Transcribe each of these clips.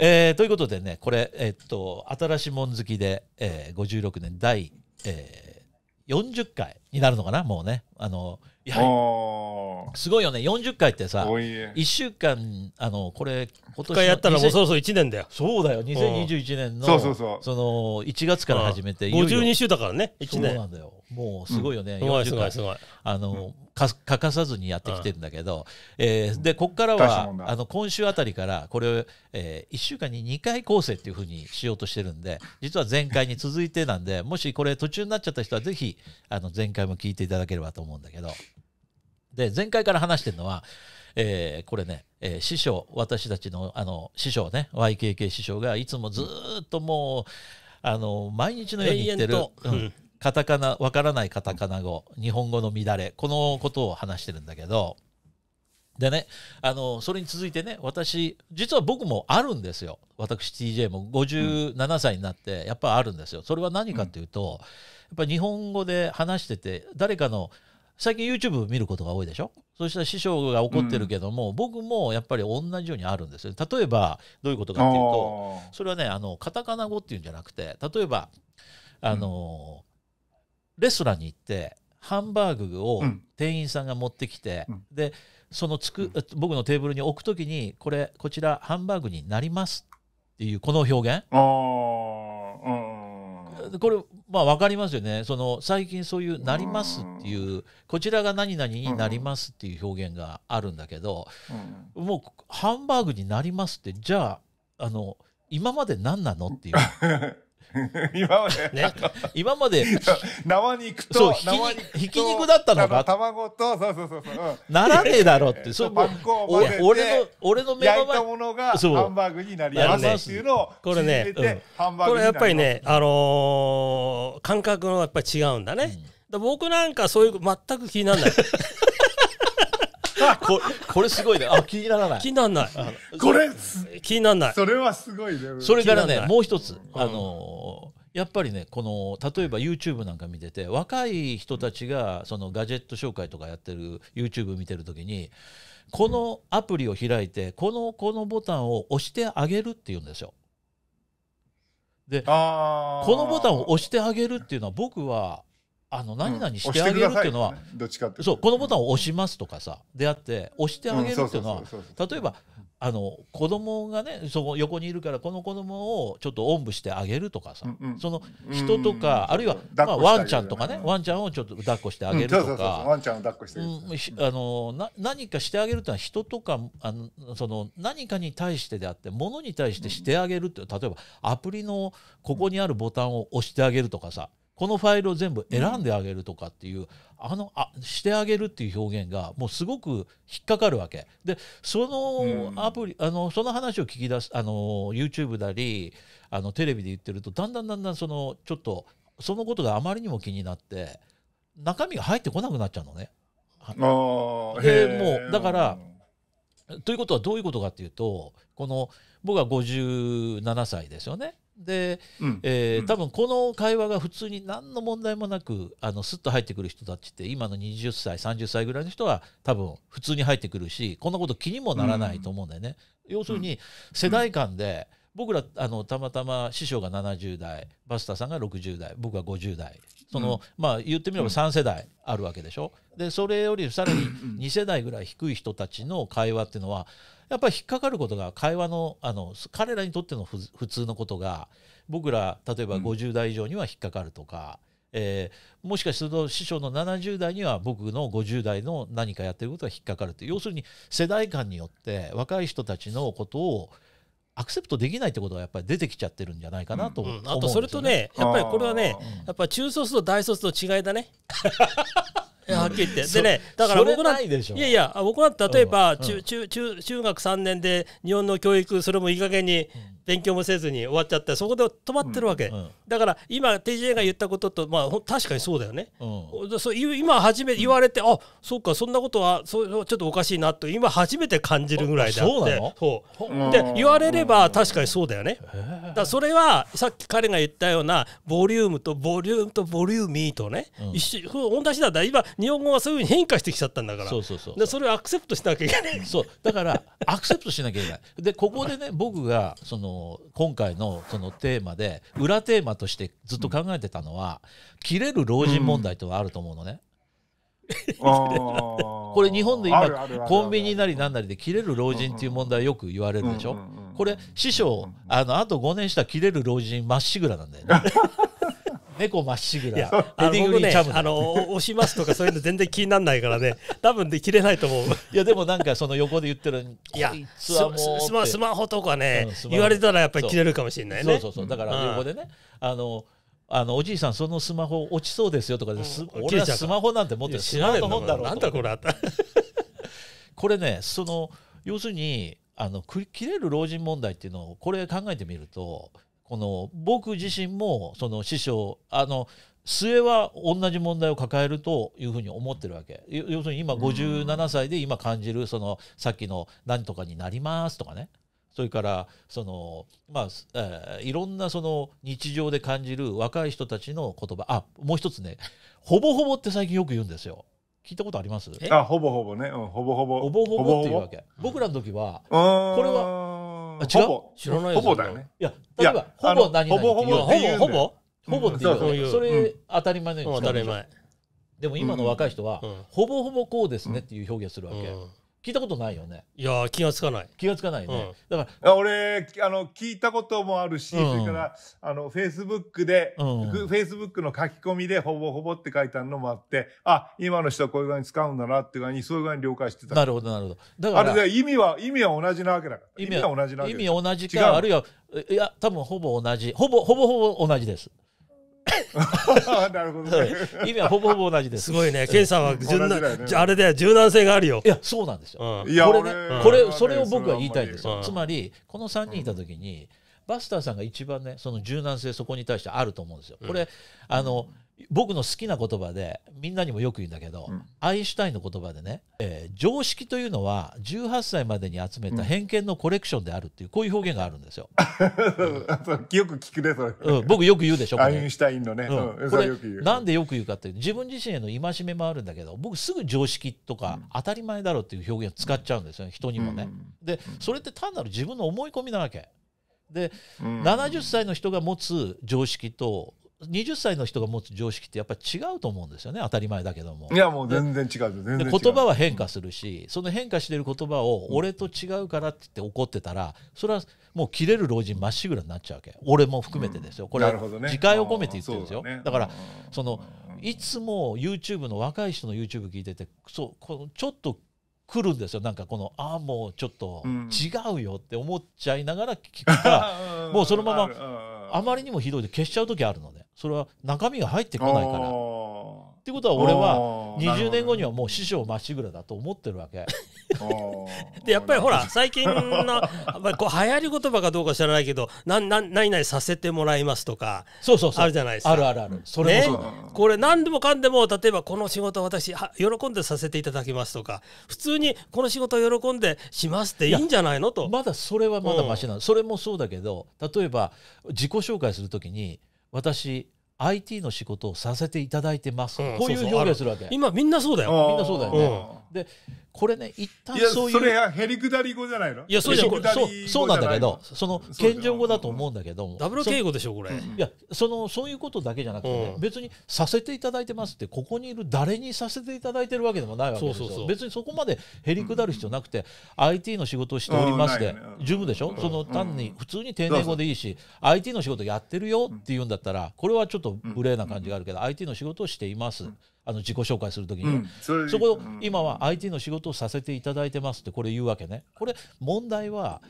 えー、ということでねこれ、えっと新しいもん好きで、えー、56年第、えー、40回になるのかなもうねあのやすごいよね40回ってさ1週間あのこれ今年回やったらもうそろそろ1年だよそうだよ2021年のその1月から始めて52週だからね1年そうなんだよもうすごいよね、うん、40回すごいあの、か欠かさずにやってきてるんだけど、うん、えー、でここからはあの今週あたりからこれを、えー、1週間に2回構成っていうふうにしようとしてるんで実は前回に続いてなんでもしこれ途中になっちゃった人はぜひあの前回も聞いていただければと思うんだけど。で、前回から話してるのは、えー、これね、えー、師匠、私たちのあの師匠ね、YKK 師匠がいつもずっともう、あの毎日のように言ってる、うん、カタカナ、わからないカタカナ語、日本語の乱れ、このことを話してるんだけど、でね、あの、それに続いてね、私、実は僕もあるんですよ。私 TJ も57歳になって、やっぱあるんですよ。それは何かというと、うん、やっぱ日本語で話してて、誰かの最近 YouTube 見ることが多いでしょそうしたら師匠が怒ってるけども、うん、僕もやっぱり同じようにあるんですよ例えばどういうことかっていうとそれはねあのカタカナ語っていうんじゃなくて例えばあの、うん、レストランに行ってハンバーグを店員さんが持ってきて、うん、でそのつく僕のテーブルに置くときにこれこちらハンバーグになりますっていうこの表現。これ、まあ、分かりますよねその最近そういう「なります」っていうこちらが何々になりますっていう表現があるんだけど、もうハンバーグになりますってじゃああの今まで何なのっていう 今まで、ね、今まで 生肉とひき肉だったのか卵とそうそうそうそう、ならねえだろってそう、パン粉を俺の俺の目の前焼いたものがハンバーグになりますっていうのをこれね、うん、これやっぱりねあの感覚のやっぱり違うんだね、う僕なんかそういう全く気にならない ここれすごいね。あ、気にならない。気にならない。これ、気にならない。それはすごいね。それからね、もう一つ、あのー、やっぱりねこの例えば YouTube なんか見てて若い人たちがそのガジェット紹介とかやってる YouTube 見てる時にこのアプリを開いてこのこのボタンを押してあげるっていうんですよ。でこのボタンを押してあげるっていうのは僕はあの何々してあげるっていうのは、うんね、そうこのボタンを押しますとかさであって押してあげるっていうのは例えばあの子供がねその横にいるからこの子供をちょっとおんぶしてあげるとかさ、うんうん、その人とか、うん、あるいは、まあ、ワンちゃんとかね、うん、ワンちゃんをちょっと抱っこしてあげるとか何かしてあげるってのは人とかあのその何かに対してであってものに対してしてあげるって例えばアプリのここにあるボタンを押してあげるとかさ。このファイルを全部選んであげるとかっていう、うん、あのあしてあげるっていう表現がもうすごく引っかかるわけでそのアプリ、うん、あのその話を聞き出すあの YouTube だりあのテレビで言ってるとだんだんだんだんそのちょっとそのことがあまりにも気になって中身が入ってこなくなっちゃうのね。でもうだからということはどういうことかっていうとこの僕は57歳ですよね。で、うん、えー、多分この会話が普通に何の問題もなくあのスッと入ってくる人たちって今の20歳30歳ぐらいの人は多分普通に入ってくるしこんなこと気にもならないと思うんだよね。うん、要するに世代間で、うん僕らあのたまたま師匠が70代バスタさんが60代僕は50代その、うん、まあ言ってみれば3世代あるわけでしょ。でそれよりさらに2世代ぐらい低い人たちの会話っていうのはやっぱり引っかかることが会話のあの彼らにとっての普通のことが僕ら例えば50代以上には引っかかるとか。えー、もしかすると師匠の70代には僕の50代の何かやってることが引っかかるとて要するに世代間によって若い人たちのことをアクセプトできないってことがやっぱり出てきちゃってるんじゃないかなと、ねうん、あとそれとねやっぱりこれはねやっぱ中卒と大卒の違いだね。はっきり言って。でね、だから僕ら、いやいや、僕ら例えば、中、中、中、中学三年で日本の教育、それもいい加減に勉強もせずに終わっちゃってそこで止まってるわけ、うんうん、だから今 TJ が言ったこととまあ確かにそうだよね、うん、そう今初めて言われて、うん、あそうかそんなことはそうちょっとおかしいなと今初めて感じるぐらいであってそうで言われれば確かにそうだよね、だそれはさっき彼が言ったようなボリュームとボリュームとボリューミーとね、一緒同じなんだ今日本語はそういうふうに変化してきちゃったんだからそうそうそうでそれをアクセプトしなきゃいけないそうだからアクセプトしなきゃいけないでここでね僕がその今回のそのテーマで裏テーマとしてずっと考えてたのは、切れる老人問題とはあると思うのね。これ日本で今コンビニなりなんなりで切れる老人っていう問題よく言われるでしょこれ師匠あのあと5年したら切れる老人まっしぐらなんだよね 猫まっしぐら。あのあの、押しますとかそういうの全然気にならないからね、多分で切れないと思う。いや、でもなんかその横で言ってる、いや、スマホとかね、言われたらやっぱり切れるかもしれないね。そうそうそう。だから横でね、あの、あのおじいさんそのスマホ落ちそうですよとかです俺はスマホなんて持って知らないもんだろうなんだこれあったこれねその要するにあの切れる老人問題っていうのをこれ考えてみるとこの僕自身もその師匠あの末は同じ問題を抱えるというふうに思ってるわけ要するに今57歳で今感じるそのさっきの何とかになりますとかねそれからそのまあ、えー、いろんなその日常で感じる若い人たちの言葉あもう一つねほぼほぼって最近よく言うんですよ。聞いたことありますあほぼほぼね、うん、ほぼほぼほぼほぼっていうわけ、僕らの時はこれはあ違う知らないほぼだよね。いや、例えば、ほぼ何々っていほぼほぼほぼっていう。それ、当たり前のように当たり前。でも今の若い人は、ほぼほぼこうですねっていう表現するわけ。聞いたことないよねいや気がつかない気がつかないね、うん、だから俺あの聞いたこともあるし、うん、それからあのフェイスブックで、うん、フェイスブックの書き込みでほぼほぼって書いてあるのもあってあ今の人はこういう具合に使うんだなっていう具合にそういう具合に了解してたなるほどなるほどだからあれで意味は意味は同じなわけだから意味は同じなわけ意味同じかあるいはいや多分ほぼ同じほぼほぼほぼ同じです なるほど、ね、意味はほぼほぼ同じです。すごいね。ケンさんは柔軟、ね、あれで柔軟性があるよ。いや、そうなんですよ。うん、これね、これ、それを僕は言いたいですよ。つまり、この3人いた時に、バスターさんが一番ね、その柔軟性、そこに対してあると思うんですよ。これ、あの、うん僕の好きな言葉でみんなにもよく言うんだけど、うん、アインシュタインの言葉でね、えー、常識というのは18歳までに集めた偏見のコレクションであるっていうこういう表現があるんですよ。うん、よく聞くねそれ、うん、僕よく言うでしょアインシュタインのね、うん、これなんでよく言うかっていう自分自身への戒めもあるんだけど僕すぐ常識とか当たり前だろうっていう表現を使っちゃうんですよ人にもね。でそれって単なる自分の思い込みなわけ。で、うん、70歳の人が持つ常識と20歳の人が持つ常識ってやっぱり違うと思うんですよね当たり前だけどもいやもう全然違う然違う言葉は変化するし、その変化してる言葉を俺と違うからって言って怒ってたらそれはもう切れる老人まっしぐらになっちゃうわけ俺も含めてですよ、これは自戒を込めて言ってるんですよ、ね、だからそのいつも YouTube の若い人の YouTube 聞いててそうこのちょっと来るんですよなんかこのああもうちょっと違うよって思っちゃいながら聞くか、もうそのままあまりにもひどいで消しちゃう時あるので、それは中身が入ってこないから。ってことは俺は20年後にはもう師匠まっしぐらだと思ってるわけ。でやっぱりほら最近の こう流行り言葉かどうか知らないけど「なな何々させてもらいます」とかそうそうそうあるじゃないですか。あるあるある。それね、これ何でもかんでも例えばこの仕事私喜んでさせていただきますとか普通にこの仕事を喜んでしますっていいんじゃないのと。まだそれはまだましなの、うん、それもそうだけど例えば自己紹介するときに私 IT の仕事をさせていただいてます、うん、こういう表現するわけ今みんなそうだよみんなそうだよね、でこれね、一旦そういう。いや、それはへりくだり語じゃないのいや、そうじゃそうそうなんだけど、その、謙譲語だと思うんだけど。ダブル敬語でしょ、これ。いや、その、そういうことだけじゃなくて、ね、別にさせていただいてますって、ここにいる誰にさせていただいてるわけでもないわけですよ。そうそうそう別にそこまでへりくだる必要なくて、IT の仕事をしておりますで、十分でしょ、うん、その単に、普通に丁寧語でいいし、IT の仕事やってるよっていうんだったら、これはちょっと無礼な感じがあるけど、IT の仕事をしています。うんあの自己紹介するときに、うん、そそこを今は IT の仕事をさせていただいてますってこれ言うわけねこれ問題は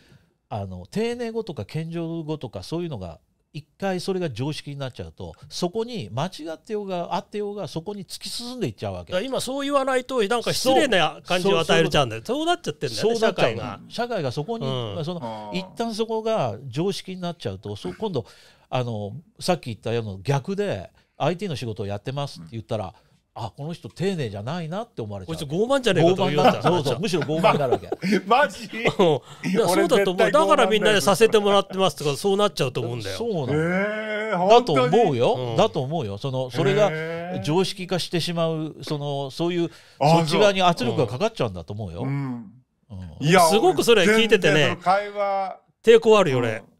あの定年後とか謙譲後とかそういうのが一回それが常識になっちゃうとそこに間違ってようがあってようがそこに突き進んでいっちゃうわけ今そう言わないとなんか失礼な感じを与えちゃうんだよそうなっちゃってんだよね社会が社会がそこに、うん、その一旦そこが常識になっちゃうとそ今度あのさっき言ったような逆で IT の仕事をやってますって言ったら、あこの人丁寧じゃないなって思われちゃう。こいつ傲慢じゃねえかと言われそうそうむしろ傲慢になるわけ。マジそうだと思う。だからみんなでさせてもらってますとかそうなっちゃうと思うんだよ。そうなんだ。だと思うよ、うん。だと思うよ。そのそれが常識化してしまうそのそういうそっち側に圧力がかかっちゃうんだと思うよ。うん。うん、いやすごくそれ聞いててね。会話抵抗あるよね。うん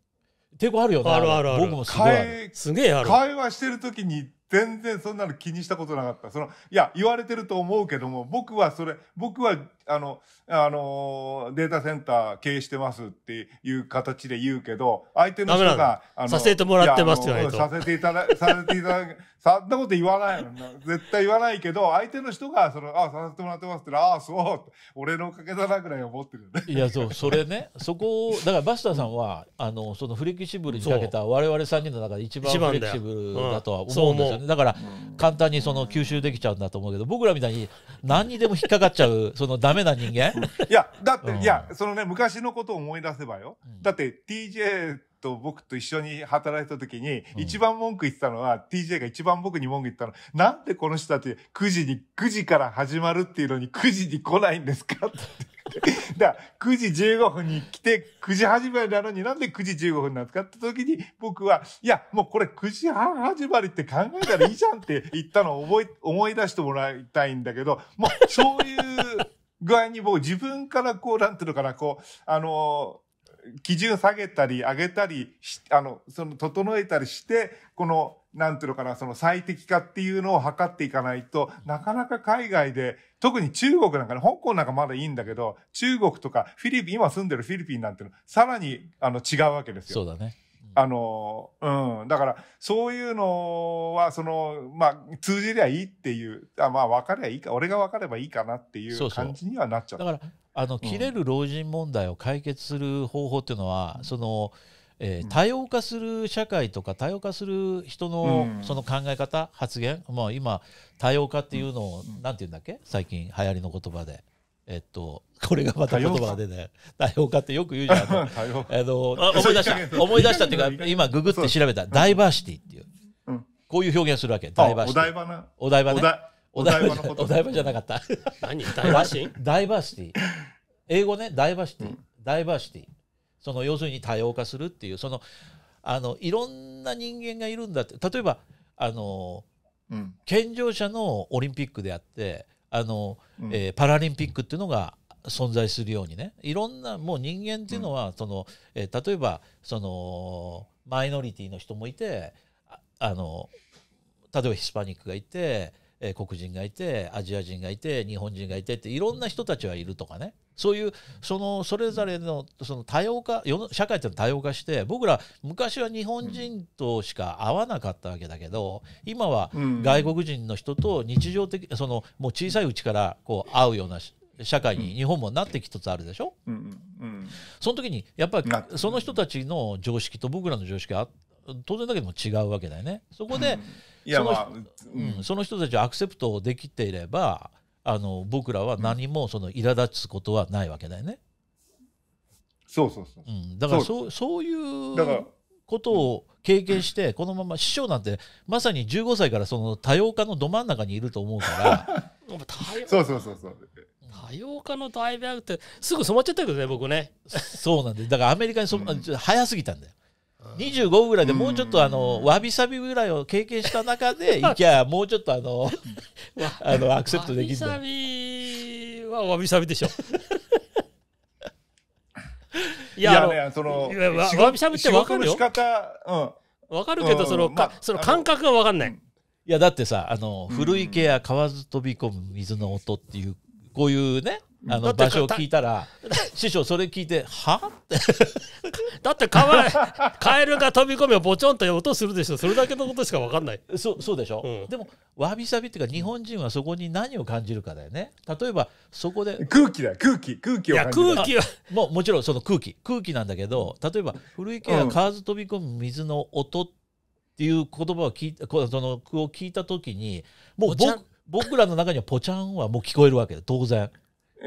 抵抗あるよね。あるあるある。僕もすごいすげえある。会話してる時に全然そんなの気にしたことなかった。その、いや、言われてると思うけども、僕はそれ、僕は、あの、あの、データセンター経営してますっていう形で言うけど、相手の人が、あの、させてもらってますよね。させていただ、させていただ、そんなこと言わないの。絶対言わないけど、相手の人が、その、あ、させてもらってますって、ああ、そう、俺のおかげだなぐらい思ってるね。いや、そう、それね、そこを、だからバスターさんは、あの、そのフレキシブルにかけた我々3人の中で一番フレキシブルだとは思うんですよね。ねだから簡単にその吸収できちゃうんだと思うけど僕らみたいに何にでも引っかかっちゃう そのダメな人間いやだって、うん、いやそのね昔のことを思い出せばよ、うん、だって TJ と僕と一緒に働いた時に、一番文句言ってたのは、うん、TJ が一番僕に文句言ったの、なんでこの人たち9時に、9時から始まるっていうのに9時に来ないんですかって。だから9時15分に来て、9時始まりなのになんで9時15分なんですかって時に、僕は、いや、もうこれ9時半始まりって考えたらいいじゃんって言ったのを思い思い出してもらいたいんだけど、もうそういう具合にもう自分からこう、なんていうのかな、こう、あのー、基準下げたり上げたりし、あの、その、整えたりして、この、なんていうのかな、その最適化っていうのを測っていかないと、なかなか海外で、特に中国なんかね、香港なんかまだいいんだけど、中国とかフィリピン、今住んでるフィリピンなんての、さらに、あの、違うわけですよ。そうだね。あの、うん。だから、そういうのは、その、まあ、通じりゃいいっていう、あまあ、分かればいいか、俺が分かればいいかなっていう感じにはなっちゃう。だから、あの、切れる老人問題を解決する方法っていうのは、うん、その、えー、多様化する社会とか多様化する人のその考え方、発言、まあ、今多様化っていうのを何、て言うんだっけ最近流行りの言葉で。えっと、これがまた言葉でね多様化ってよく言うじゃん あ思い出した思い出したっていうか今ググって調べたダイバーシティっていう、うん、こういう表現するわけダイバーシティお台場ねお台場お台場じゃなかった何ダイバーシティ英語ねダイバーシティ、うん、ダイバーシティその要するに多様化するっていうそのあのいろんな人間がいるんだって例えばあの、うん、健常者のオリンピックであってあの、うん、えー、パラリンピックっていうのが存在するようにねいろんなもう人間っていうのは、うん、その、えー、例えばそのマイノリティの人もいてあの例えばヒスパニックがいて、え黒人がいてアジア人がいて日本人がいてっていろんな人たちはいるとかねそういうそのそれぞれのその多様化世の社会っての多様化して僕ら昔は日本人としか会わなかったわけだけど今は外国人の人と日常的そのもう小さいうちからこう会うような社会に日本もなってきつつあるでしょ、うんうん、その時にやっぱりその人たちの常識と僕らの常識は当然だけども違うわけだよね。そこで、そのまあ、うん、その人たちをアクセプトできていればあの僕らは何もその苛立つことはないわけだよね。そうそうそう。うん、だからそうそういうことを経験してこのまま師匠なんてまさに15歳からその多様化のど真ん中にいると思うから。そうそうそうそう。多様化の大部屋ってすぐ染まっちゃったけどね僕ね。そうなんでだからアメリカにそ、うん、早すぎたんだよ。25ぐらいでもうちょっとあのわびさびぐらいを経験した中で いきゃもうちょっとあのあのアクセプトできるわびさびはわびさびでしょ いやねそのわびさびって分かるようん、分かるけどその,、かその感覚が分かんない、ん、いやだってさあの古池や川ず飛び込む水の音っていうこういうねあの場所を聞いたら師匠それ聞いてはって だって川 カエルが飛び込みをぼちょんと音するでしょそれだけのことしか分かんないそそうでしょ、うん、でもわびさびっていうか日本人はそこに何を感じるかだよね例えばそこで空気だ空気空気を感じるい空気はもうもちろんその空気空気なんだけど例えば古池が川ず飛び込む水の音っていう言葉を聞いたその句を聞いた時にもう僕僕らの中にはぽちゃんはもう聞こえるわけで当然。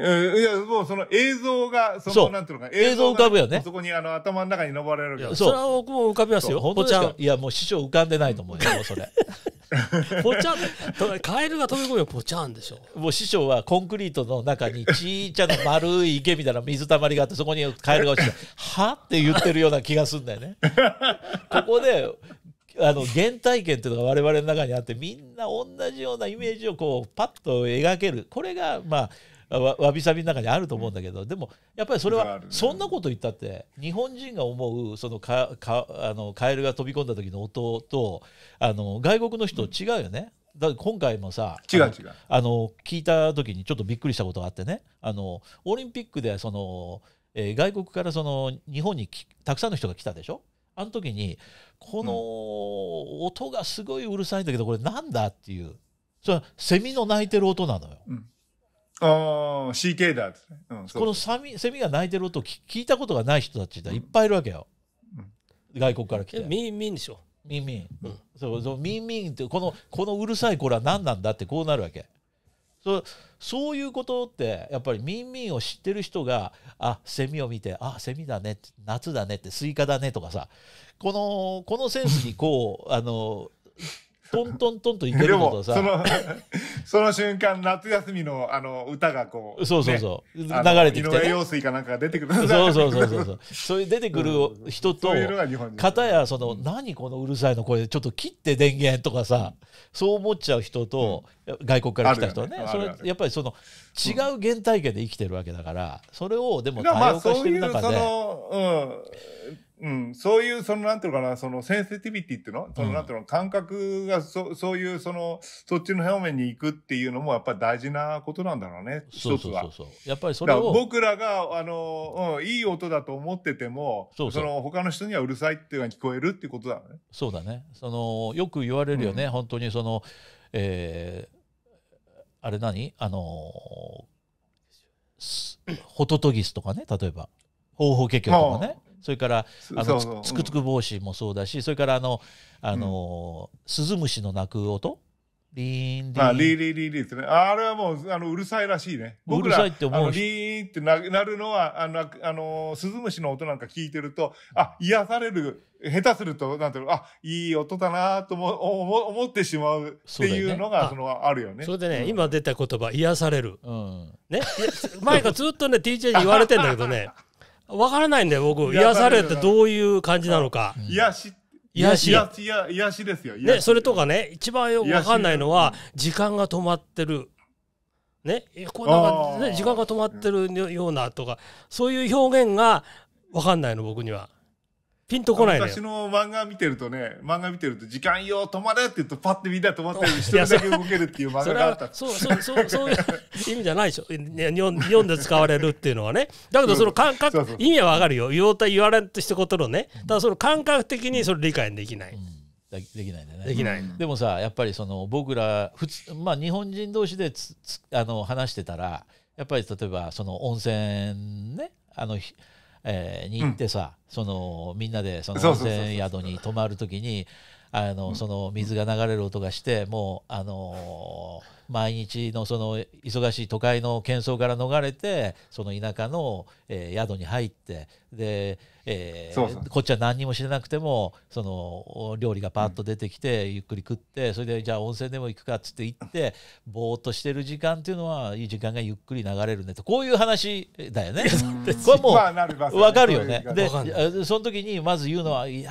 いや、もうその映像が、その、なんていうのか、映像浮かぶよね。そこにあの頭の中に登られるけど。それは僕も浮かびますよ。ポちゃん。いや、もう師匠浮かんでないと思うよ、それ。ポチャン、カエルが飛び込むよ、ポチャンでしょ。もう師匠はコンクリートの中にちいちゃな丸い池みたいな水たまりがあって、そこにカエルが落ちて、はって言ってるような気がするんだよね。ここで、あの原体験っていうのが我々の中にあってみんな同じようなイメージをこうパッと描けるこれがまあわわびさびの中にあると思うんだけどでもやっぱりそれはそんなこと言ったって日本人が思うそのかかあのカエルが飛び込んだ時の音とあの外国の人違うよね。だ今回もさ違う違うあの聞いた時にちょっとびっくりしたことがあってねあのオリンピックでその、えー、外国からその日本にたくさんの人が来たでしょあの時にこの音がすごいうるさいんだけどこれなんだっていうそれはセミの鳴いてる音なのよ。うんああ、CK だ、ねうんこのサミセミが鳴いてる音聞いたことがない人たちがいっぱいいるわけよ。うん、外国から来て。ミンミンでしょ。ミンミン。うん、そうそうミンミンってこのこのうるさい子らは何なんだってこうなるわけ。そそういうことってやっぱりミンミンを知ってる人があセミを見てあセミだね夏だねってスイカだねとかさこのこのセンスにこうあのトントントンといけるのとさ。その瞬間、夏休みのあの歌がこう、そうそうそう、ね、流れてきて、ね、井水かなんか出てくる。そうそうそうそうそう。そういう出てくる人と、かたやその、何このうるさいの声、ちょっと切って電源とかさ、そう思っちゃう人と、外国から来た人はね、それやっぱりその違う原体験で生きてるわけだから、それをでも多様化してる中で。うん、そういう、その、なんていうかな、その、センシティビティっていうのその、なんていうの、感覚が、そ、そういう、その、そっちの表面に行くっていうのも、やっぱり大事なことなんだろうね、一つそうそうそうやっぱりそれを。僕らが、あの、うん、いい音だと思ってても、そうそうその、他の人にはうるさいっていうのが聞こえるっていうことだね。そうだね。その、よく言われるよね、うん、本当に、その、えー、あれ何あのホトトギスとかね、例えば。方法結局とかね。それからあのつくつく帽子もそうだしそれからあのあの、スズムシの鳴く音リーンリーン。あ、リーリーリーリーですね。あれはもう、あの、うるさいらしいね。僕らうるさいって思うリーンってななるのは、あの、あの、スズムシの音なんか聞いてると、あ、癒される、下手すると、なんていうの、あ、いい音だなと思思思ってしまうっていうのが、そ、ね,、の、あるよね。それでね、うん、今出た言葉、癒される。うん、ね。前がずっとね、TJ に言われてんだけどね。わからないんだよ、僕。癒されってどういう感じなのか。癒し。癒し。癒しですよ。ね、それとかね、一番よくわかんないのは、時間が止まってる。ね、こうなんか、ね、時間が止まってるようなとか、そういう表現がわかんないの、僕には。ピンとこないの昔の漫画見てるとね、漫画見てると、時間よ、止まれって言うと、パッてみんな止まったり、一人だけ動けるっていう漫画があった。それそう、そう、そういう意味じゃないでしょ。日本日本で使われるっていうのはね。だけど、その感覚、意味はわかるよ。言おうと言われんとしたことのね。ただ、その感覚的にそれ理解できない。できないんだよねできない、でもさやっぱりその僕ら普通、まあ、日本人同士でつつあの話してたらやっぱり例えばその温泉ねあのえー、に行ってさ、うん、そのみんなでその温泉宿に泊まる時にあのその水が流れる音がしてもうあのー毎日のその忙しい都会の喧騒から逃れてその田舎の、えー、宿に入ってで、えー、そうそうこっちは何にも知らなくてもその料理がパッと出てきて、うん、ゆっくり食ってそれでじゃあ温泉でも行くかっつって行ってぼーっとしてる時間っていうのはいい時間がゆっくり流れるねとこういう話だよね。これもう分かるよね。でその時にまず言うのは「いや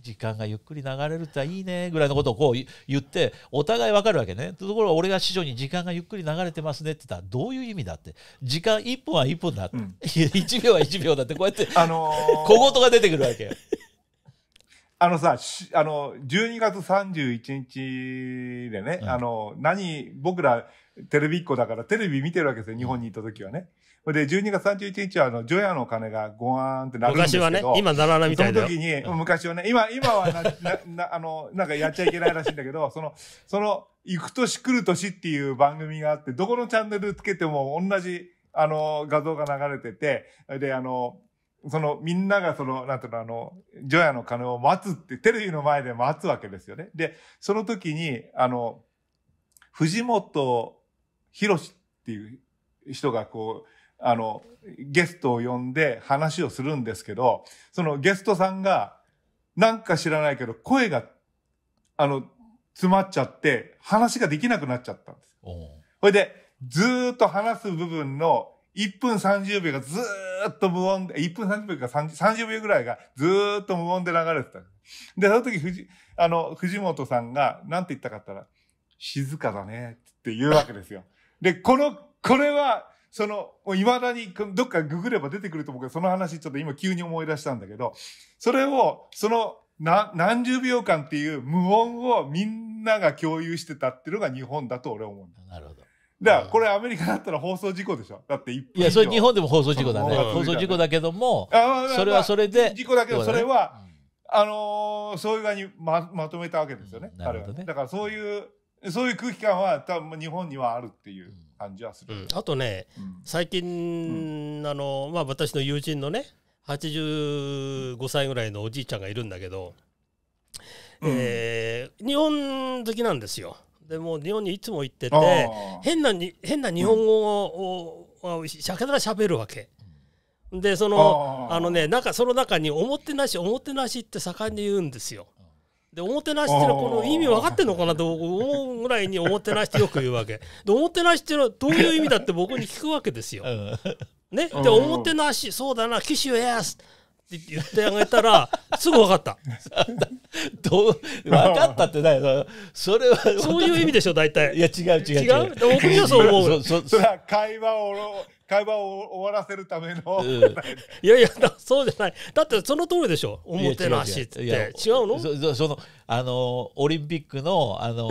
時間がゆっくり流れるっていいね」ぐらいのことをこう言ってお互い分かるわけね。ところが俺がが市場に時間がゆっくり流れてますねって言ったらどういう意味だって時間1分は1分だって、うん、1 秒は1秒だってこうやって、あのー、小言が出てくるわけ あのさ、あの、12月31日でね、うん、あの、何、僕らテレビっ子だからテレビ見てるわけですよ、日本にいた時はね。うん、で、12月31日は、あの、除夜の鐘がゴワーンって鳴るんですけ昔はね、今ならなみたいな。その時に、昔はね、今、今はな、な、な、あの、なんかやっちゃいけないらしいんだけど、その、その、行く年来る年っていう番組があって、どこのチャンネルつけても同じ、あの、画像が流れてて、で、あの、そのみんながその、なんていうの、あの、除夜の鐘を待つって、テレビの前で待つわけですよね。で、その時に、あの、藤本博っていう人がこう、あの、ゲストを呼んで話をするんですけど、そのゲストさんが、なんか知らないけど、声が、あの、詰まっちゃって、話ができなくなっちゃったんです。ほいで、ずっと話す部分の1分30秒がずっと無音で、1分30秒か 30, 秒ぐらいがずっと無音で流れてた。で、その時あの、藤本さんが何て言ったかったら、静かだねって言うわけですよ。で、この、これは、その、いまだにどっかググれば出てくると思うけど、その話ちょっと今急に思い出したんだけど、それを、そのな、何十秒間っていう無音をみんなが共有してたっていうのが日本だと俺は思うんだ。なるほど。だからこれアメリカだったら放送事故でしょだっていやそれ日本でも放送事故だね放送事故だけどもそれはそれで事故だけどそれはあのそういう側にままとめたわけですよね,、なるほどねだからそういうそういう空気感は多分日本にはあるっていう感じはする、あとね、最近、あのまあ私の友人のね85歳ぐらいのおじいちゃんがいるんだけど、うん、えー、日本好きなんですよ。でも日本にいつも行ってて変なに変な日本語を、しゃけらしゃべるわけ。でそのあのねなんかその中に「おもてなしおもてなし」って盛んに言うんですよ。でおもてなしっていうのはこの意味分かってんのかなと思うぐらいにおもてなしってよく言うわけ。でおもてなしっていうのはどういう意味だって僕に聞くわけですよ。ね、でてなしそうだな騎をやすって言ってあげたら すぐ分かった どう分かったってないそれはそういう意味でしょ大体いや違う違う違う僕にはそう思う そそそれは会話を会話を終わらせるための、うん、いやいやそうじゃないだってその通りでしょおもてなしって違うのそのあのオリンピックのあの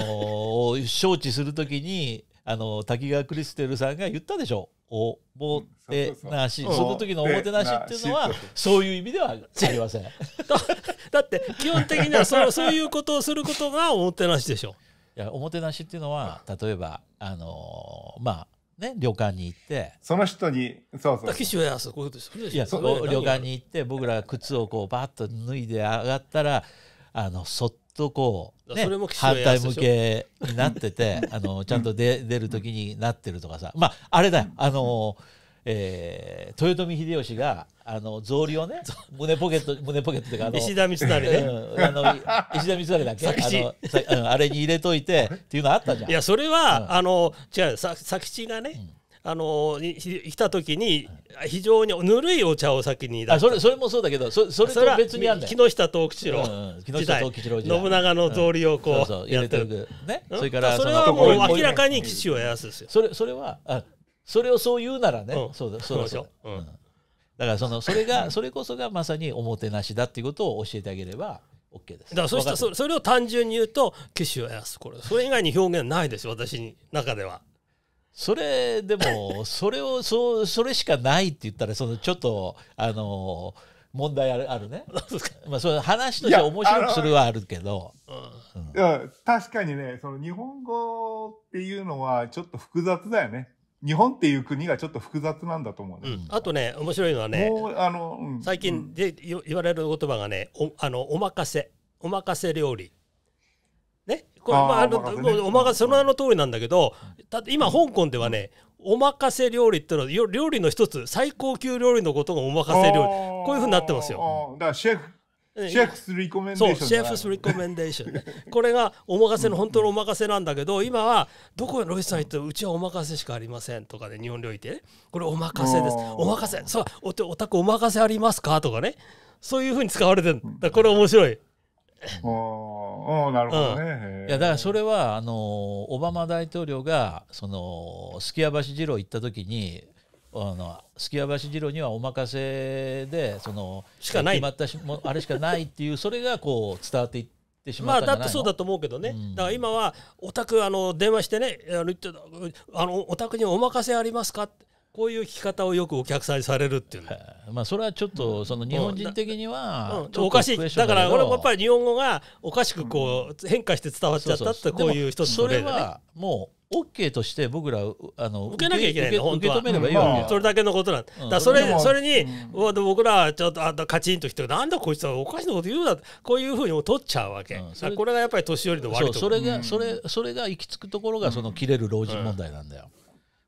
招致するときにあの滝川クリステルさんが言ったでしょおもてなし、その時のおもてなしっていうのは、そういう意味ではありません。だって、基本的にはそ、そういうことをすることがおもてなしでしょ。いや、おもてなしっていうのは、例えば、あのー、まあ、ね、旅館に行ってその人にそうそうそうやそうう旅館に行って僕ら靴をこうバッと脱いで上がったらあのそっとこうね、反対向けになってて あのちゃんと出出る時になってるとかさまああれだよあの、えー、豊臣秀吉があの草履をね胸ポケット胸ポケットってかあの石田三成ね、うん、あの石田三成だっけ あの、うん、あれに入れといてっていうのあったじゃんいやそれは、うん、あの違う佐吉がね、あの来た時に非常にぬるいお茶を先にあそれそれもそうだけどそそれと別にあんだよ木下藤吉郎、うんうん、木下藤吉郎信長の通りをこうやってる、ね、それからそれはもう明らかに騎をやすですよそれそれはあそれをそう言うならね、うん、そうだそうでしょ、うん、だからそのそれがそれこそがまさにおもてなしだっていうことを教えてあげれば OK です。だからそしらそれを単純に言うと「騎士をやす」これそれ以外に表現ないです私の中では。それでもそれをそそれしかないって言ったらそのちょっとあの問題あるあるね。まあそ話として面白くするはあるけど。いや、うん、確かにねその日本語っていうのはちょっと複雑だよね。日本っていう国がちょっと複雑なんだと思う、ねうん、あとね面白いのはねあの、うん、最近で言われる言葉がねおあのお任せお任せ料理。これまああの、ね、もうおまかせその名の通りなんだけど、た今香港ではね、おまかせ料理ってのは料理の一つ最高級料理のことがおまかせ料理こういうふうになってますよ。だからシェフシェフスリコメンデーションシェフスリコメンデーション、これがお任せの本当のお任せなんだけど今はどこへロイスさん行ってうちはお任せしかありませんとかで、ね、日本料理ってこれお任せですお任せそうおお宅お任せありますかとかねそういうふうに使われてるこれ面白いああ、なるほどね。うん、いや、だからそれは、あのオバマ大統領が、その、すきや橋二郎行った時に、あのすきや橋二郎にはお任せでそのしかない決まったしもあれしかないっていうそれがこう伝わっていってしまったあだってそうだと思うけどね、うん、だから今はお宅あの電話してねあのあのお宅にお任せありますかってこういう聞き方をよくお客さんにされるっていう、のね、まあそれはちょっとその日本人的には、うん、おかしいだから俺もやっぱり日本語がおかしくこう変化して伝わっちゃったってこういう一つの例だ、ね、それはもう OK として僕らあの受けなきゃいけないの受け止めればいいわけ、うんそれだけのことなんだ,、だそれそれに、うん、僕らちょっとあカチンときてなんだこいつはおかしなこと言うなこういうふうにも取っちゃうわけ、うん、これがやっぱり年寄りの悪いところそれがそれそれが行き着くところがその切れる老人問題なんだよ、うん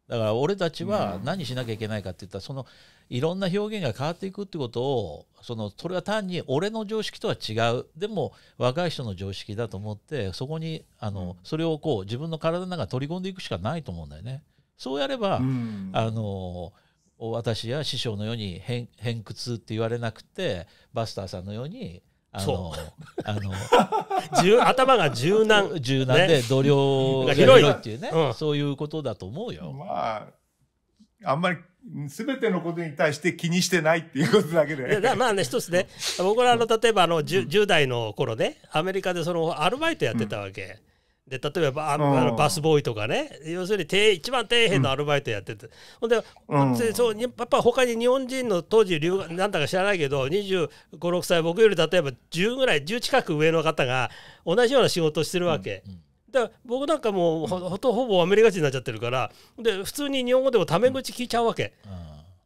だから俺たちは何しなきゃいけないかっていったらそのいろんな表現が変わっていくってことをそのそれは単に俺の常識とは違うでも若い人の常識だと思ってそこにあの、それをこう自分の体の中に取り込んでいくしかないと思うんだよね。そうやれば、あの私や師匠のように偏屈って言われなくてバスターさんのようにあの、あの 頭が柔軟。柔軟で、度量が広いっていうね、うん、そういうことだと思うよ。まあ、あんまり、すべてのことに対して気にしてないっていうことだけで。だまあね、一つね、僕らの、例えばあの10、10代の頃ね、アメリカでそのアルバイトやってたわけ。で例えばあのバスボーイとかね要するに一番底辺のアルバイトやってて、ほんで、そうやっぱ他に日本人の当時留学なんだか知らないけど2 5 6歳僕より例えば10ぐらい10近く上の方が同じような仕事をしてるわけ。だ僕なんかもうほとほぼアメリカ人になっちゃってるからで普通に日本語でもタメ口聞いちゃうわけ、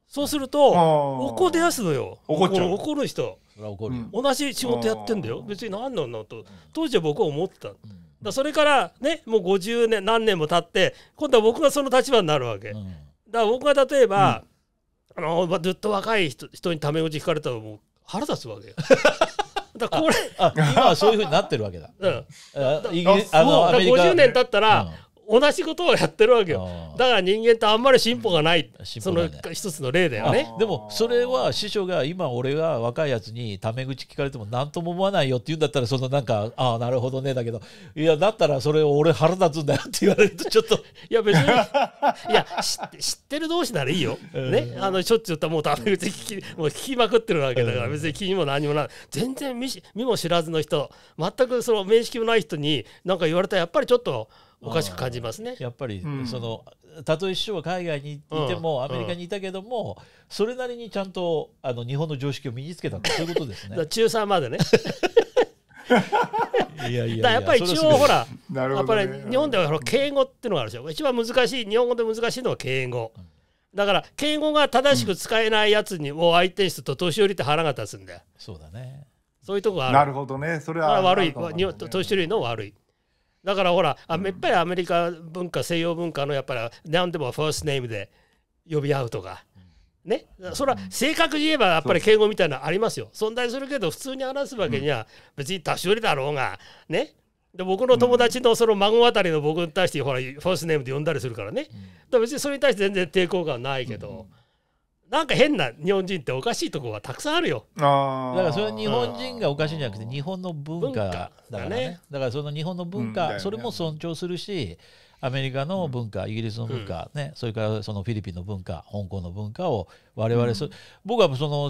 そうすると怒り出すのよ怒っちゃう怒る人怒る、同じ仕事やってんだよ別に何なんだと当時は僕は思ってた、だそれからねもう50年何年も経って今度は僕がその立場になるわけ、うん、だから僕が例えば、うん、あのずっと若い人人にタメ口聞かれたらもう腹立つわけよ。だこれ今はそういうふうになってるわけだ。うん、あの50年経ったら、同じことをやってるわけよだから人間ってあんまり進歩がない、うん、その一つの例だよねでもそれは師匠が今俺が若いやつにタメ口聞かれても何とも思わないよって言うんだったらそのなんかああなるほどねだけどいやだったらそれ俺腹立つんだよって言われるとちょっといや別にいや知ってる同士ならいいよ、ねあのしょっちゅうったもうタメ口聞きもう聞きまくってるわけだから別に気にも何もない全然見も知らずの人全くその面識もない人に何か言われたらやっぱりちょっと。おかしく感じますね。やっぱり、そのたとえ師匠は海外にいても、アメリカにいたけども、それなりにちゃんとあの日本の常識を身につけたとそういうことですね。中3までね いやいややっぱり一応ほら、やっぱり日本では敬語っていうのがあるでしょ一番難しい日本語で難しいのは敬語、だから敬語が正しく使えないやつにを相手にすると年寄りって腹が立つんだよそうだねそういうとこがあるなるほどねそれは悪い、年寄りの悪いだからほらあやっぱりアメリカ文化西洋文化のやっぱり何でもファーストネームで呼び合うとか。ね、それは正確に言えばやっぱり敬語みたいなのありますよ存在するけど普通に話すわけには別に年寄りだろうがねで僕の友達のその孫あたりの僕に対してほらファーストネームで呼んだりするからねだから別にそれに対して全然抵抗感ないけど。うんなんか変な日本人っておかしいとこはたくさんあるよ。あだからそれ日本人がおかしいんじゃなくて日本の文化だからね。だからその日本の文化、それも尊重するしアメリカの文化、イギリスの文化、ね、それからそのフィリピンの文化香港の文化を我々うん、僕はその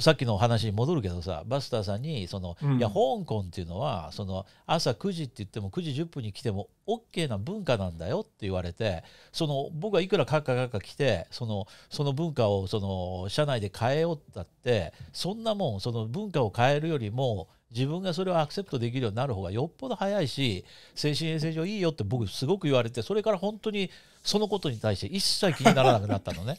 さっきの話に戻るけどさバスターさんにその、いや香港っていうのはその朝9時って言っても9時10分に来ても OK な文化なんだよって言われてその僕はいくらカッカカッカ来てそのその文化をその社内で変えようったってそんなもんその文化を変えるよりも自分がそれをアクセプトできるようになる方がよっぽど早いし精神衛生上いいよって僕すごく言われてそれから本当にそのことに対して一切気にならなくなったのね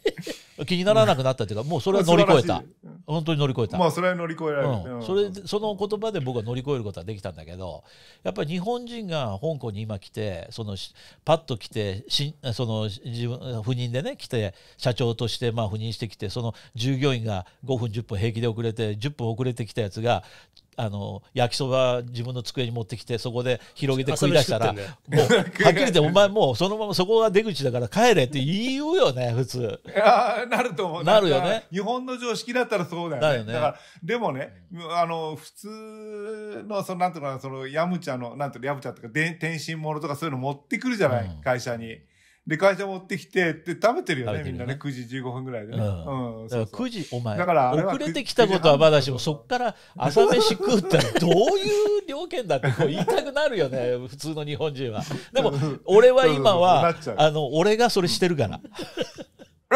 気にならなくなったっていうかもうそれは乗り越えた本当に乗り越えたまあそれは乗り越えられる、うん、それその言葉で僕は乗り越えることはできたんだけどやっぱり日本人が香港に今来てそのパッと来てしその自分赴任でね来て社長としてまあ赴任してきてその従業員が5分10分平気で遅れて10分遅れてきたやつがあの焼きそば自分の机に持ってきてそこで広げて食い出したら、もうはっきり言ってお前もうそのままそこが出口だから帰れって言うよね普通なると思うなるよね日本の常識だったらそうだよねだよねだからでもねあの普通のそのなんとかそのヤムチャのなんとかヤムチャとか天津物とかそういうの持ってくるじゃない、うん、会社に。で、会社持ってきて、で、食べてるよね、みんなね。9時15分ぐらいでね。うん。うん、だから9時、お前。だから、遅れてきたことはまだしも、そっから朝飯食うったら、どういう条件だってこう言いたくなるよね、普通の日本人は。でも、俺は今は、あの、俺がそれしてるから。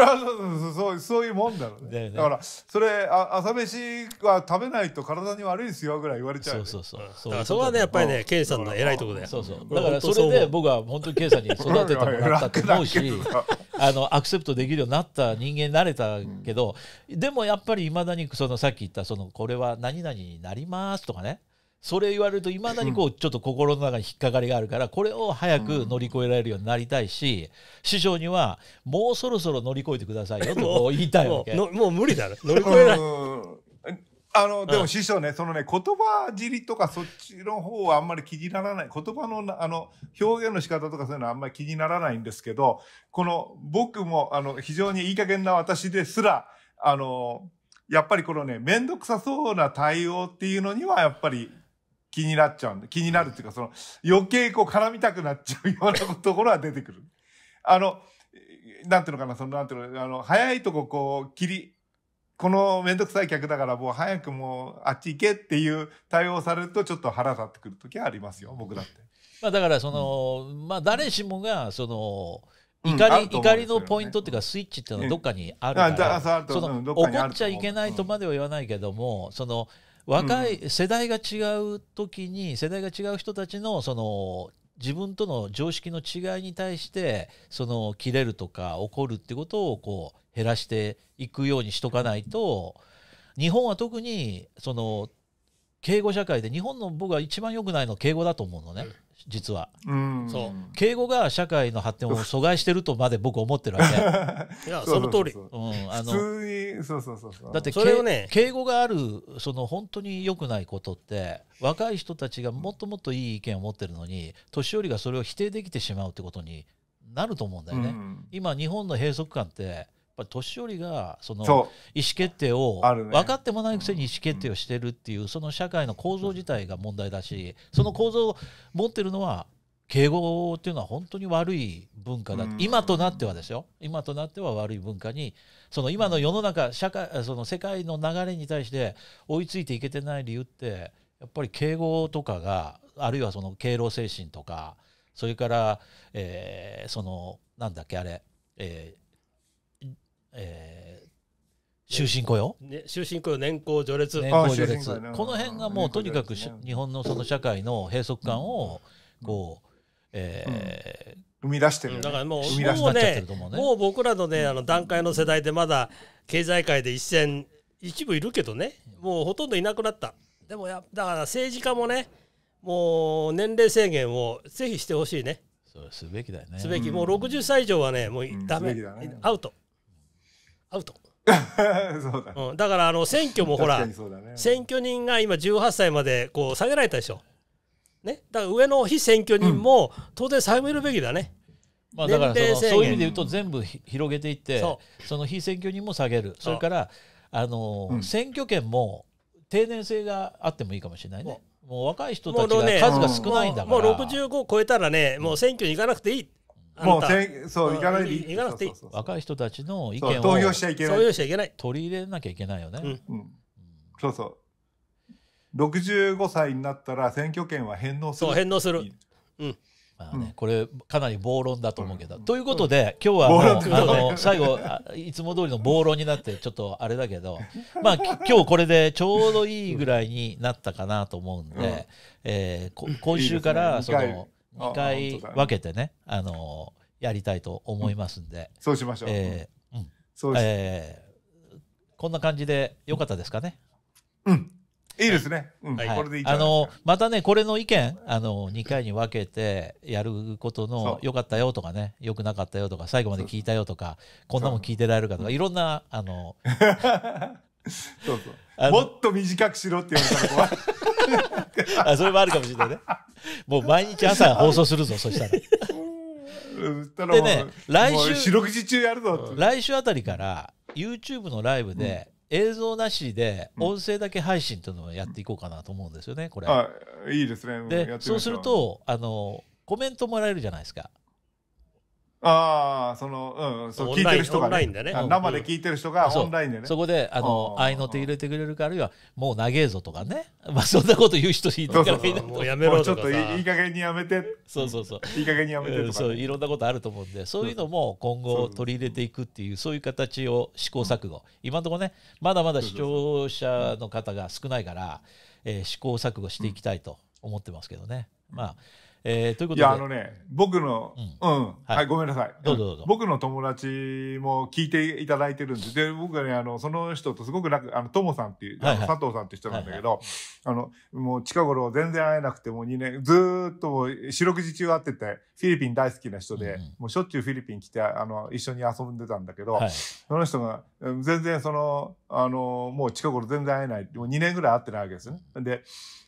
そうそうそういうもんだろうねだからそれあ朝飯は食べないと体に悪いですよぐらい言われちゃうね、そうそうそうからそこはねやっぱりねケイさんの偉いとこだよそうそうだからそれで僕は本当に K さんに育ててもらったと思うし あのアクセプトできるようになった人間になれたけど、でもやっぱりいまだにそのさっき言ったそのこれは何々になりますとかねそれ言われるといまだにこうちょっと心の中に引っかかりがあるからこれを早く乗り越えられるようになりたいし、師匠にはもうそろそろ乗り越えてくださいよと 言いたいわけもうもう無理だろ 乗り越えないあのでも師匠ね、そのね言葉尻とかそっちの方はあんまり気にならない言葉のあの表現の仕方とかそういうのはあんまり気にならないんですけどこの僕もあの非常にいい加減な私ですらあのやっぱりこのね面倒くさそうな対応っていうのにはやっぱり気になっちゃうんで、気になるっていうか、その、余計こう絡みたくなっちゃうようなところは出てくる。あの、なんていうのかな、その、なんていうの、あの、早いとここう、切り、このめんどくさい客だからもう早くもうあっち行けっていう対応されるとちょっと腹立ってくる時はありますよ、僕だって。まあだからその、うん、まあ誰しもが、その、怒り、うん怒りのポイントっていうかスイッチっていうのはどっかにあるから、うん、その怒っちゃいけないとまでは言わないけども、その若い、世代が違う時に世代が違う人たちのその自分との常識の違いに対してその切れるとか怒るってことをこう減らしていくようにしとかないと日本は特にその敬語社会で日本の僕は一番良くないのは敬語だと思うのね、実は、うん、そう敬語が社会の発展を阻害してるとまで僕思ってるわけ いやその通り、普通にそうそうそうだってそれを、ね、敬語があるその本当に良くないことって若い人たちがもっともっといい意見を持ってるのに年寄りがそれを否定できてしまうってことになると思うんだよね、うん、今日本の閉塞感ってぱり年寄りがその意思決定を分かってもないくせに意思決定をしてるっていうその社会の構造自体が問題だしその構造を持ってるのは敬語っていうのは本当に悪い文化だ、今となってはですよ今となっては悪い文化にその今の世の中社会その世界の流れに対して追いついていけてない理由ってやっぱり敬語とかがあるいはその敬老精神とかそれから、えー、そのなんだっけあれ、ええー終身雇用、ね、終身雇用年功序列年功序列この辺がもうとにかく、ね、日本のその社会の閉塞感をこう、えー、うん生み出してる、ね、だからもうもうね、ね、もう僕らのねあの段階の世代でまだ経済界で一線一部いるけどねもうほとんどいなくなったでもやだから政治家もねもう年齢制限をぜひしてほしいねそれすべきだよねすべきもう60歳以上はねもうダメ、うん、ね、アウトアウト そうだ、ねうん、だからあの選挙もほら、ね、選挙人が今18歳までこう下げられたでしょ、ね、だから上の非選挙人も当然下げるべきだね、うん、まあ、だからそういう意味で言うと全部広げていって、うん、その非選挙人も下げるそれからあの、選挙権も定年制があってもいいかもしれないねもう若い人たちが数が少ないんだからもう,、ね、もう65超えたらねもう選挙に行かなくていい、もうせそう行かないでいい。行かなくていい。若い人たちの意見を投票しちゃいけない。投票しちゃいけない。取り入れなきゃいけないよね。うん。そうそう。65歳になったら選挙権は返納する。そう、返納する。うん。まあね、これかなり暴論だと思うけど。ということで、今日はあの最後いつも通りの暴論になってちょっとあれだけど、まあ今日これでちょうどいいぐらいになったかなと思うんで、え今週からその。2回分けてね、あ、のやりたいと思いますんで、うん、そうしましょう。えーうんそうえー、こんな感じでよかったですかね。うん、いいですね。うん、はい、これでいいあのまたねこれの意見あの2回に分けてやることの良かったよとかね良くなかったよとか最後まで聞いたよとかこんなもん聞いてられるかとかいろんなあの そうそうもっと短くしろって言われたら怖い あそれもあるかもしれないねもう毎日朝放送するぞそしたらでね来週四六時中やるぞ来週あたりから YouTube のライブで、うん、映像なしで音声だけ配信というのをやっていこうかなと思うんですよねこれあいいですねでそうするとあのコメントもらえるじゃないですかああ、その、うん、そう聞いてる人が、ね、でね。生で聞いてる人がオンラインでね。そこで、あの、合いの手入れてくれるか、あるいは、もう長えぞとかね。まあ、そんなこと言う人いるからもうやめろちょっといい加減にやめて。そうそうそう。いい加減にやめてとか、そう、いろんなことあると思うんで、そういうのも今後取り入れていくっていう、そういう形を試行錯誤。今のところね、まだまだ視聴者の方が少ないから、え試行錯誤していきたいと思ってますけどね。まあ、えー、ということで。いや、あのね、僕の、うん、うんはい、はい、ごめんなさい。どうぞどうぞ。僕の友達も聞いていただいてるんで、で、僕はね、あの、その人とすごく楽、あの、ともさんっていう、はいはい、佐藤さんって人なんだけど、はいはい、あの、もう近頃全然会えなくて、もう2年、ずっともう四六時中会ってて、フィリピン大好きな人で、うんうん、もうしょっちゅうフィリピン来て、あの、一緒に遊んでたんだけど、はい、その人が、全然その、あの、もう近頃全然会えない。もう2年ぐらい会ってないわけですね。で、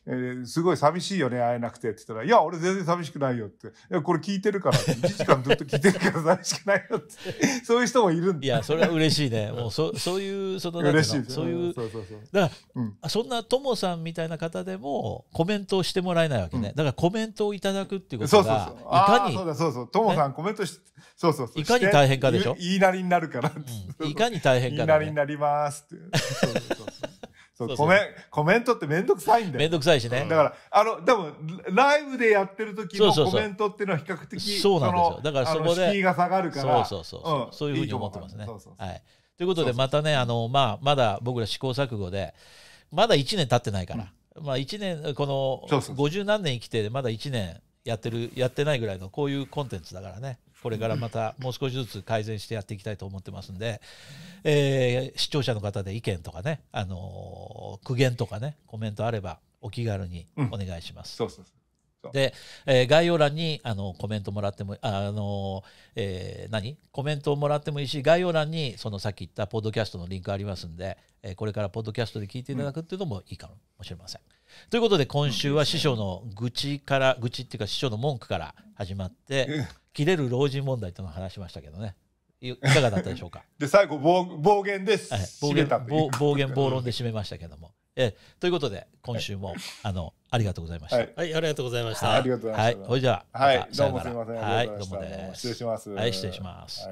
えー、すごい寂しいよね、会えなくてって言ったら、いや、俺全然寂しくないよって。いや、これ聞いてるから、1時間ずっと聞いてるから寂しくないよって。そういう人もいるんだ。いや、それは嬉しいね。もう、そ、そういう、その、嬉しいそういう、そうそうそう。だから、うん、そんなともさんみたいな方でも、コメントをしてもらえないわけね。うん、だからコメントをいただくっていうことが、そうそうそういかに、そうだそうそう。ともさん、コメントし、そうそういかに大変かでしょ言いなりになるから、うん、いかに大変へんから、ね。になりますって。そうそうそうそうそうコメントってめんどくさいんだよ。めんどくさいしね。だから、あの、でも、ライブでやってる時のコメントっていうのは比較的、そうなんですよ。だからそこで。が下がるから。そうそうそう。うん、そういうふうに思ってますね。いいそうそうそうはい。ということで、またね、あの、まあ、まだ僕ら試行錯誤で、まだ1年経ってないから、うん、まあ1年、この50何年生きて、まだ1年やってる、やってないぐらいのこういうコンテンツだからね。これからまたもう少しずつ改善してやっていきたいと思ってますんで、えー、視聴者の方で意見とかね、あのー、苦言とかねコメントあればお気軽にお願いします。うん、そうそうそうで、えー、概要欄にあのコメントもらってもあの、えー、何コメントをもらってもいいし概要欄にそのさっき言ったポッドキャストのリンクありますんで、えー、これからポッドキャストで聞いていただくっていうのもいいかもしれません。ということで今週は師匠の愚痴から愚痴っていうか師匠の文句から始まって。切れる老人問題との話しましたけどね。い かがだったでしょうか。で、最後暴、暴言です、はい、暴言暴、暴言暴論で締めましたけども。えということで、今週も、あの、ありがとうございました。はい、はい、ありがとうございました。はい、ありほいじゃあ、はい、どうもすみません。はい、どうもです。失礼します。はい、失礼します。